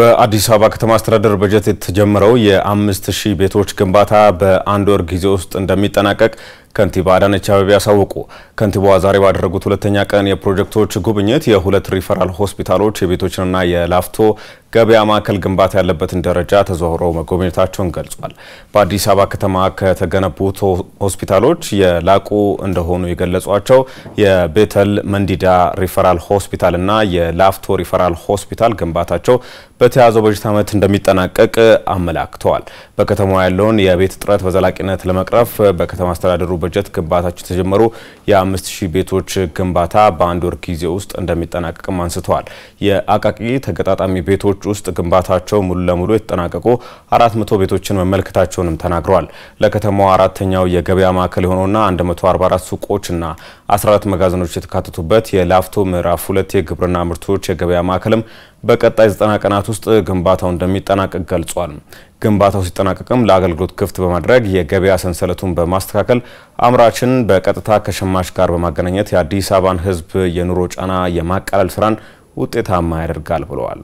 በአዲስ አበባ ከተማ አስተዳደር በጀት የተጀመረው የአምስት ሺህ ቤቶች ግንባታ በአንድ ወር ጊዜ ውስጥ እንደሚጠናቀቅ ከንቲባ አዳነች አበቤ አሳወቁ። ከንቲባዋ ዛሬ ባደረጉት ሁለተኛ ቀን የፕሮጀክቶች ጉብኝት የሁለት ሪፈራል ሆስፒታሎች የቤቶችንና የላፍቶ ገበያ ማዕከል ግንባታ ያለበትን ደረጃ ተዘዋውረው መጎብኘታቸውን ገልጿል። በአዲስ አበባ ከተማ ከተገነቡት ሆስፒታሎች የላቁ እንደሆኑ የገለጿቸው የቤተል መንዲዳ ሪፈራል ሆስፒታልና የላፍቶ ሪፈራል ሆስፒታል ግንባታቸው በተያዘው በጀት ዓመት እንደሚጠናቀቅ አመላክተዋል። በከተማዋ ያለውን የቤት እጥረት በዘላቂነት ለመቅረፍ በከተማ አስተዳደሩ በጀት ግንባታቸው የተጀመሩ የአምስት ሺህ ቤቶች ግንባታ በአንድ ወር ጊዜ ውስጥ እንደሚጠናቀቅም አንስተዋል። የአቃቂ ተገጣጣሚ ቤቶች ቤቶች ውስጥ ግንባታቸው ሙሉ ለሙሉ የተጠናቀቁ 400 ቤቶችን መመልከታቸውንም ተናግረዋል። ለከተማዋ አራተኛው የገበያ ማዕከል የሆነውና 144 ሱቆችና 14 መጋዘኖች የተካተቱበት የላፍቶ ምዕራፍ ሁለት የግብርና ምርቶች የገበያ ማዕከልም በቀጣይ 90 ቀናት ውስጥ ግንባታው እንደሚጠናቀቅ ገልጿል። ግንባታው ሲጠናቀቅም ለአገልግሎት ክፍት በማድረግ የገበያ ሰንሰለቱን በማስተካከል አምራችን በቀጥታ ከሸማች ጋር በማገናኘት የአዲስ አበባን ሕዝብ የኑሮ ጫና የማቃለል ስራን ውጤታማ ያደርጋል ብለዋል።